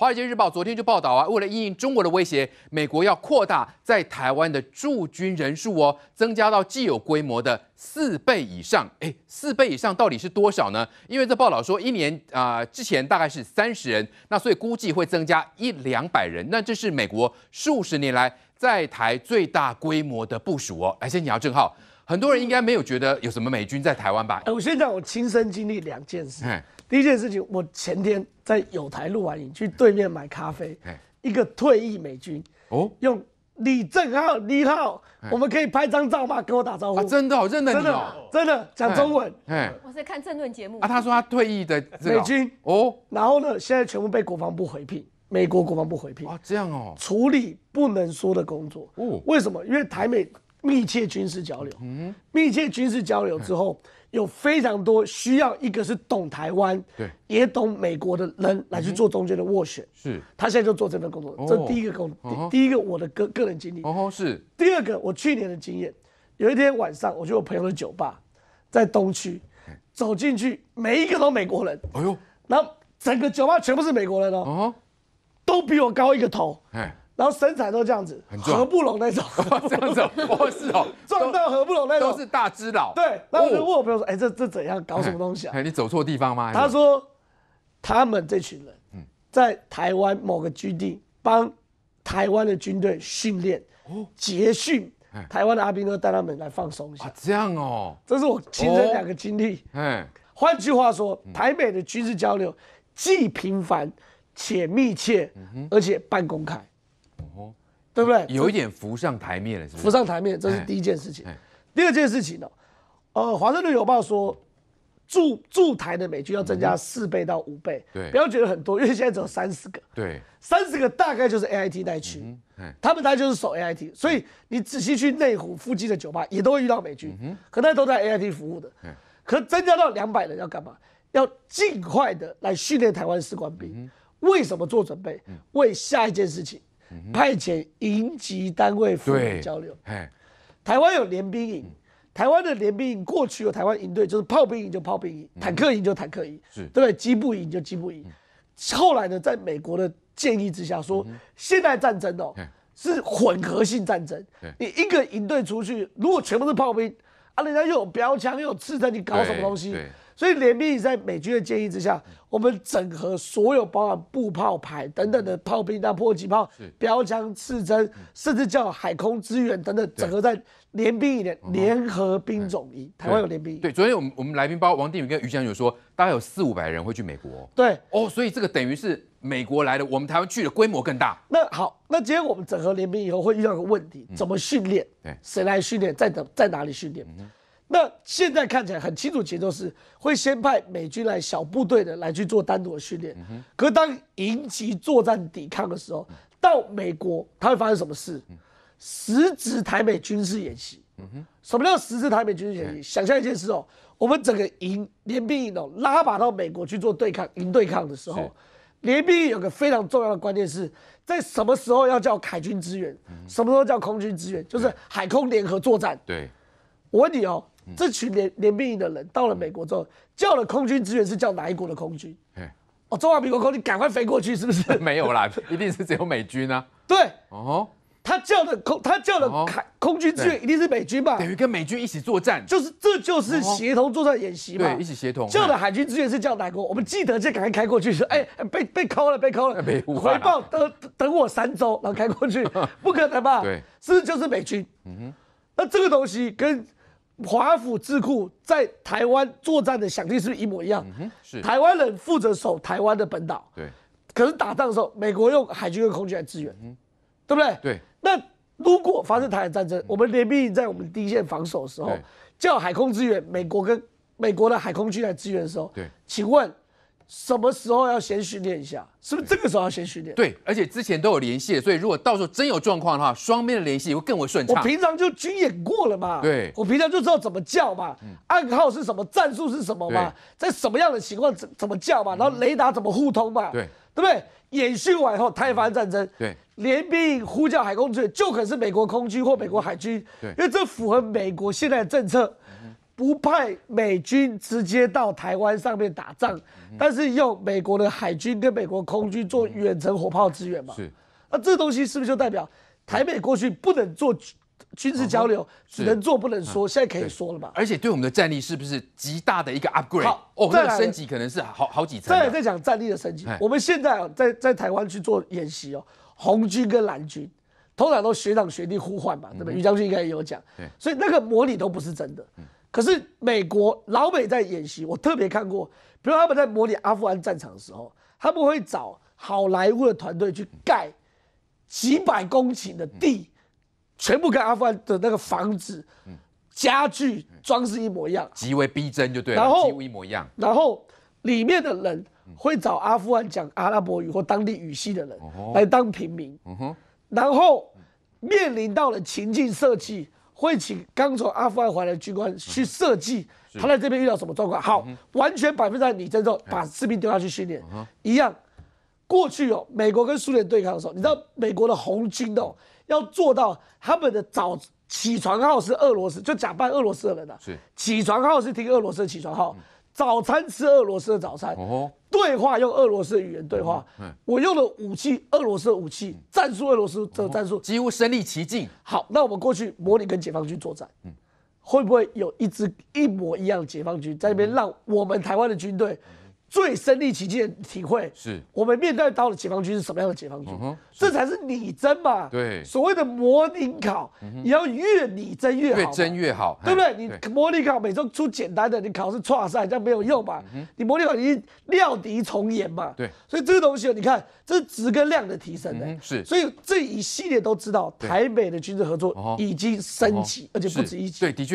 华尔街日报昨天就报道啊，为了应应中国的威胁，美国要扩大在台湾的驻军人数哦，增加到既有规模的四倍以上。哎，四倍以上到底是多少呢？因为这报道说一年啊之前大概是三十人，那所以估计会增加一两百人。那这是美国数十年来在台最大规模的部署哦。来，先请姚正浩。很多人应该没有觉得有什么美军在台湾吧？哎，我现在我亲身经历两件事。第一件事情，我前天在有台录完影，去对面买咖啡，一个退役美军哦，用李正浩，你好，我们可以拍张照吗？跟我打招呼啊，真的，真认得你哦，真的讲中文，我在看政论节目啊，他说他退役的美军哦，然后呢，现在全部被国防部回聘，美国国防部回聘啊，这样哦，处理不能说的工作，哦，为什么？因为台美。密切军事交流，嗯，密切军事交流之后，有非常多需要一个是懂台湾，对，也懂美国的人来去做中间的斡旋，是，他现在就做这份工作，这第一个工，第一个我的个个人经历，哦，是，第二个我去年的经验，有一天晚上我去我朋友的酒吧，在东区，走进去每一个都美国人，哎呦，那整个酒吧全部是美国人哦，都比我高一个头，哎。然后身材都这样子，合不拢那种，那种不会是哦，撞到合不拢那种都是大只佬。对，然后我朋友说，哎，这这怎样搞什么东西啊？你走错地方吗？他说，他们这群人，嗯，在台湾某个基地帮台湾的军队训练，哦，集训，台湾的阿兵哥带他们来放松一下。啊，这样哦，这是我亲身两个经历。哎，换句话说，台北的军事交流既频繁且密切，而且半公开。哦，对不对？有一点浮上台面了，是吧？浮上台面，这是第一件事情。第二件事情呢，呃，《华盛顿邮报》说驻驻台的美军要增加四倍到五倍。对，不要觉得很多，因为现在只有三十个。对，三十个大概就是 AIT 带区，他们台就是守 AIT，所以你仔细去内湖附近的酒吧，也都会遇到美军，可那都在 AIT 服务的。可增加到两百人，要干嘛？要尽快的来训练台湾士官兵。为什么做准备？为下一件事情。派遣营级单位交流，台湾有联兵营，台湾的联兵营过去有台湾营队，就是炮兵营就炮兵营，坦克营就坦克营，是，对不对？机步营就机步营。后来呢，在美国的建议之下，说现代战争哦，是混合性战争，你一个营队出去，如果全部是炮兵，啊，人家又有标枪，又有刺针，你搞什么东西？所以联兵营在美军的建议之下，我们整合所有包含步炮排等等的炮兵、那迫击炮、标枪、刺针，甚至叫海空支援等等，整合在联兵营、联联合兵种营。台湾有联兵对，昨天我们我们来宾包括王定宇跟于将友说，大概有四五百人会去美国。对，哦，所以这个等于是美国来的，我们台湾去的规模更大。那好，那今天我们整合联兵以后会遇到个问题，怎么训练？对，谁来训练？在哪？在哪里训练？那现在看起来很清楚，节奏是会先派美军来小部队的来去做单独的训练。可是当营级作战抵抗的时候，到美国它会发生什么事？实质台美军事演习。什么叫实质台美军事演习？想象一件事哦，我们整个营联兵营哦拉拔到美国去做对抗，营对抗的时候，联兵营有个非常重要的观念是在什么时候要叫海军支援，什么时候叫空军支援，就是海空联合作战。对，我问你哦。这群连连兵营的人到了美国之后，叫了空军支援是叫哪一国的空军？哦，中华民国空军赶快飞过去，是不是？没有啦，一定是只有美军啊。对哦，他叫的空，他叫的海空军支援一定是美军吧？等于跟美军一起作战，就是这就是协同作战演习嘛。对，一起协同。叫的海军支援是叫哪国？我们记得就赶快开过去。哎，被被扣了，被扣了。回报等等我三周，然后开过去，不可能吧？对，是就是美军。嗯哼，那这个东西跟。华府智库在台湾作战的想定是不是一模一样？是台湾人负责守台湾的本岛，对。可是打仗的时候，美国用海军跟空军来支援，对不对？对。那如果发生台海战争，我们联兵营在我们第一线防守的时候，叫海空支援，美国跟美国的海空军来支援的时候，对，请问？什么时候要先训练一下？是不是这个时候要先训练？对，而且之前都有联系，所以如果到时候真有状况的话，双边的联系会更为顺畅。我平常就军演过了嘛，对，我平常就知道怎么叫嘛，暗号是什么，战术是什么嘛，在什么样的情况怎怎么叫嘛，然后雷达怎么互通嘛，对，对不对？演训完以后，台海战争，对，联兵呼叫海空军，就可能是美国空军或美国海军，因为这符合美国现在的政策。不派美军直接到台湾上面打仗，但是用美国的海军跟美国空军做远程火炮支援嘛？是。那这东西是不是就代表台美过去不能做军事交流，只能做不能说，现在可以说了嘛？而且对我们的战力是不是极大的一个 upgrade？好，再的升级可能是好好几层。再来在讲战力的升级，我们现在在在台湾去做演习哦，红军跟蓝军，通常都学长学弟互换嘛，对不对？于将军应该也有讲，对，所以那个模拟都不是真的。可是美国老美在演习，我特别看过，比如他们在模拟阿富汗战场的时候，他们会找好莱坞的团队去盖几百公顷的地，全部跟阿富汗的那个房子、家具、装饰一模一样，极为逼真就对了，然后一模一样，然后里面的人会找阿富汗讲阿拉伯语或当地语系的人来当平民，然后面临到了情境设计。会请刚从阿富汗回来的军官去设计，他在这边遇到什么状况？好，完全百分之你尊重，把士兵丢下去训练，一样。过去哦，美国跟苏联对抗的时候，你知道美国的红军哦，要做到他们的早起床号是俄罗斯，就假扮俄罗斯人的起床号是听俄罗斯的起床号。早餐吃俄罗斯的早餐，哦、对话用俄罗斯的语言对话，我用的武器俄罗斯的武器，战术俄罗斯的战术，几乎身临其境。好，那我们过去模拟跟解放军作战，会不会有一支一模一样的解放军在那边，让我们台湾的军队？最身临其境的体会，是我们面对到的解放军是什么样的解放军，这才是拟真嘛？对，所谓的模拟考，你要越拟真越好，越真越好，对不对？你模拟考每周出简单的，你考试差赛这样没有用嘛。你模拟考已经料敌从严嘛？对，所以这个东西，你看，这是值跟量的提升的，是，所以这一系列都知道，台美的军事合作已经升级，而且不止一级，对，的确。